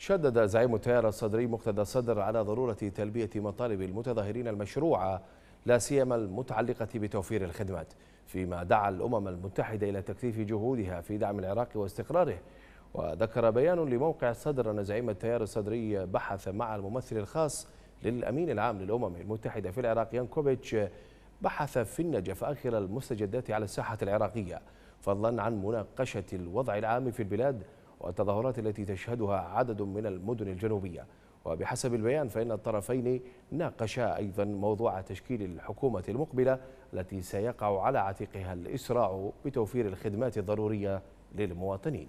شدد زعيم التيار الصدري مقتدى الصدر على ضرورة تلبية مطالب المتظاهرين المشروعة لا سيما المتعلقة بتوفير الخدمات فيما دعا الأمم المتحدة إلى تكثيف جهودها في دعم العراق واستقراره وذكر بيان لموقع الصدر أن زعيم التيار الصدري بحث مع الممثل الخاص للأمين العام للأمم المتحدة في العراق يانكوفيتش بحث في النجف آخر المستجدات على الساحة العراقية فضلا عن مناقشة الوضع العام في البلاد والتظاهرات التي تشهدها عدد من المدن الجنوبية وبحسب البيان فإن الطرفين ناقشا أيضا موضوع تشكيل الحكومة المقبلة التي سيقع على عاتقها الإسراع بتوفير الخدمات الضرورية للمواطنين